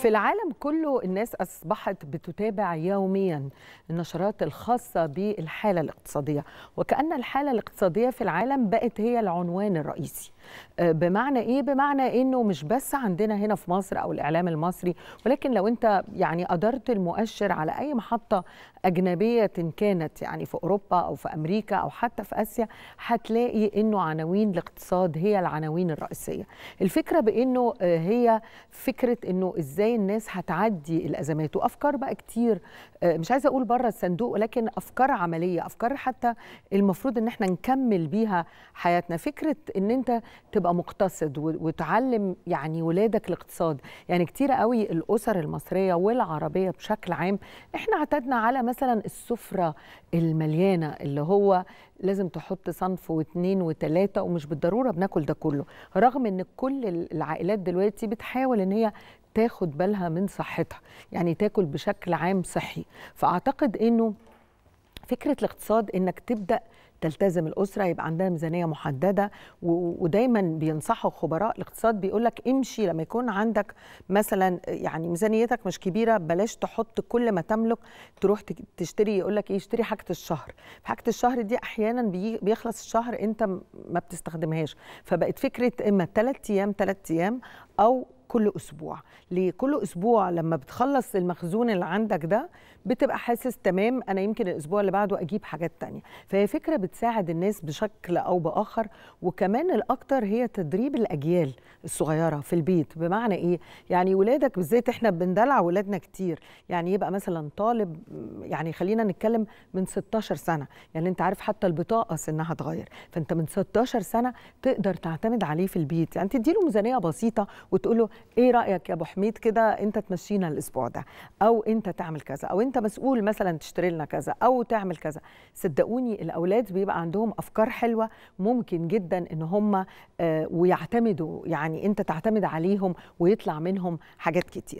في العالم كله الناس أصبحت بتتابع يوميا النشرات الخاصة بالحالة الاقتصادية وكأن الحالة الاقتصادية في العالم بقت هي العنوان الرئيسي آه، بمعنى إيه؟ بمعنى إنه مش بس عندنا هنا في مصر أو الإعلام المصري ولكن لو أنت يعني قدرت المؤشر على أي محطة أجنبية إن كانت يعني في أوروبا أو في أمريكا أو حتى في آسيا هتلاقي إنه عناوين الاقتصاد هي العناوين الرئيسية الفكرة بإنه آه، هي فكرة إنه إزاي ازاي الناس هتعدي الازمات وافكار بقى كتير آه، مش عايزه اقول بره الصندوق ولكن افكار عمليه افكار حتى المفروض ان احنا نكمل بيها حياتنا فكره ان انت تبقى مقتصد وتعلم يعني ولادك الاقتصاد يعني كتير قوي الاسر المصريه والعربيه بشكل عام احنا اعتدنا على مثلا السفره المليانه اللي هو لازم تحط صنف واثنين وثلاثه ومش بالضروره بناكل ده كله رغم ان كل العائلات دلوقتي بتحاول ان هي تاخد بالها من صحتها يعني تاكل بشكل عام صحي فاعتقد انه فكره الاقتصاد انك تبدا تلتزم الاسره يبقى عندها ميزانيه محدده ودايما بينصحوا خبراء الاقتصاد بيقول لك امشي لما يكون عندك مثلا يعني ميزانيتك مش كبيره بلاش تحط كل ما تملك تروح تشتري يقول لك ايه اشتري حاجه الشهر حاجه الشهر دي احيانا بيخلص الشهر انت ما بتستخدمهاش فبقت فكره اما ثلاث ايام ثلاث ايام او كل اسبوع لكل اسبوع لما بتخلص المخزون اللي عندك ده بتبقى حاسس تمام انا يمكن الاسبوع اللي بعده اجيب حاجات تانية فهي فكره بتساعد الناس بشكل او باخر وكمان الاكتر هي تدريب الاجيال الصغيره في البيت بمعنى ايه يعني ولادك بالذات احنا بندلع ولادنا كتير يعني يبقى مثلا طالب يعني خلينا نتكلم من 16 سنه يعني انت عارف حتى البطاقه سنها اتغير فانت من 16 سنه تقدر تعتمد عليه في البيت يعني تديله ميزانيه بسيطه وتقول له ايه رايك يا ابو حميد كده انت تمشينا الاسبوع ده او انت تعمل كذا او انت مسؤول مثلا تشتري لنا كذا او تعمل كذا صدقوني الاولاد بيبقى عندهم افكار حلوه ممكن جدا ان هم آه، ويعتمدوا يعني انت تعتمد عليهم ويطلع منهم حاجات كتير